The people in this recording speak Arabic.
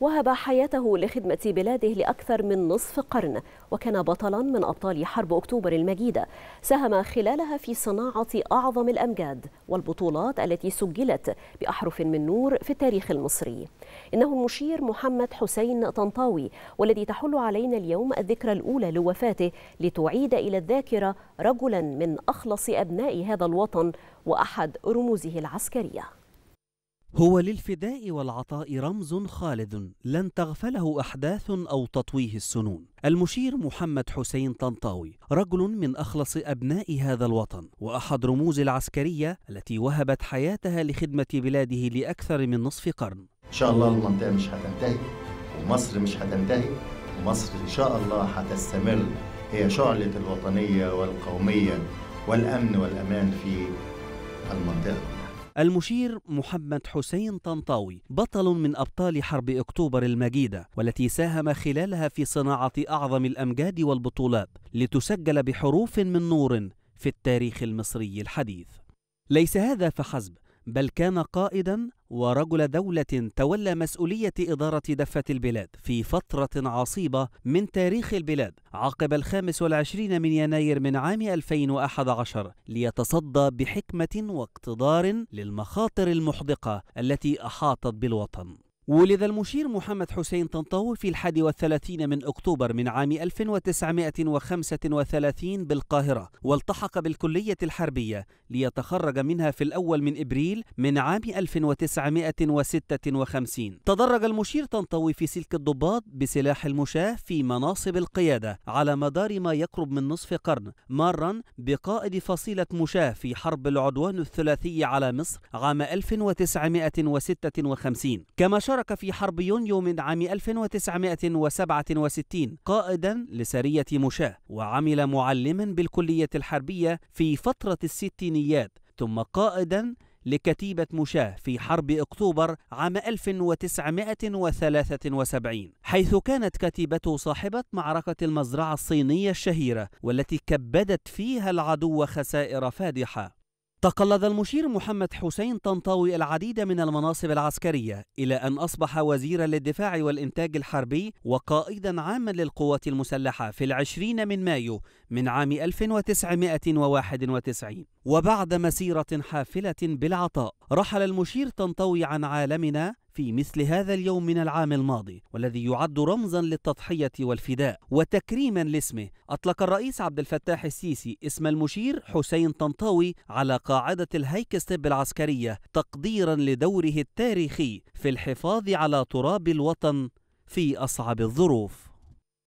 وهب حياته لخدمة بلاده لأكثر من نصف قرن وكان بطلا من أبطال حرب أكتوبر المجيدة ساهم خلالها في صناعة أعظم الأمجاد والبطولات التي سجلت بأحرف من نور في التاريخ المصري إنه المشير محمد حسين طنطاوي والذي تحل علينا اليوم الذكرى الأولى لوفاته لتعيد إلى الذاكرة رجلا من أخلص أبناء هذا الوطن وأحد رموزه العسكرية هو للفداء والعطاء رمز خالد لن تغفله أحداث أو تطويه السنون المشير محمد حسين طنطاوي رجل من أخلص أبناء هذا الوطن وأحد رموز العسكرية التي وهبت حياتها لخدمة بلاده لأكثر من نصف قرن إن شاء الله المنطقة مش هتنتهي ومصر مش هتنتهي ومصر إن شاء الله هتستمر هي شعلة الوطنية والقومية والأمن والأمان في المنطقة المشير محمد حسين طنطاوي بطل من أبطال حرب أكتوبر المجيدة والتي ساهم خلالها في صناعة أعظم الأمجاد والبطولات لتسجل بحروف من نور في التاريخ المصري الحديث ليس هذا فحسب بل كان قائدا ورجل دولة تولى مسؤولية إدارة دفة البلاد في فترة عصيبة من تاريخ البلاد عقب الخامس والعشرين من يناير من عام 2011 ليتصدى بحكمة واقتدار للمخاطر المحدقة التي أحاطت بالوطن ولد المشير محمد حسين طنطاوي في الحادي والثلاثين من أكتوبر من عام 1935 بالقاهرة والتحق بالكلية الحربية ليتخرج منها في الأول من إبريل من عام 1956 تدرج المشير طنطاوي في سلك الضباط بسلاح المشاة في مناصب القيادة على مدار ما يقرب من نصف قرن مارا بقائد فصيلة مشاة في حرب العدوان الثلاثي على مصر عام 1956 كما شرح شارك في حرب يونيو من عام 1967 قائدا لسرية مشاة وعمل معلما بالكلية الحربية في فترة الستينيات ثم قائدا لكتيبة مشاه في حرب أكتوبر عام 1973 حيث كانت كتيبته صاحبة معركة المزرعة الصينية الشهيرة والتي كبدت فيها العدو خسائر فادحة تقلد المشير محمد حسين طنطاوي العديد من المناصب العسكرية إلى أن أصبح وزيرا للدفاع والإنتاج الحربي وقائدا عاما للقوات المسلحة في العشرين من مايو من عام 1991 وبعد مسيرة حافلة بالعطاء رحل المشير طنطاوي عن عالمنا في مثل هذا اليوم من العام الماضي والذي يعد رمزا للتضحية والفداء وتكريما لاسمه أطلق الرئيس عبد الفتاح السيسي اسم المشير حسين طنطاوي على قاعدة الهيك العسكرية تقديرا لدوره التاريخي في الحفاظ على تراب الوطن في أصعب الظروف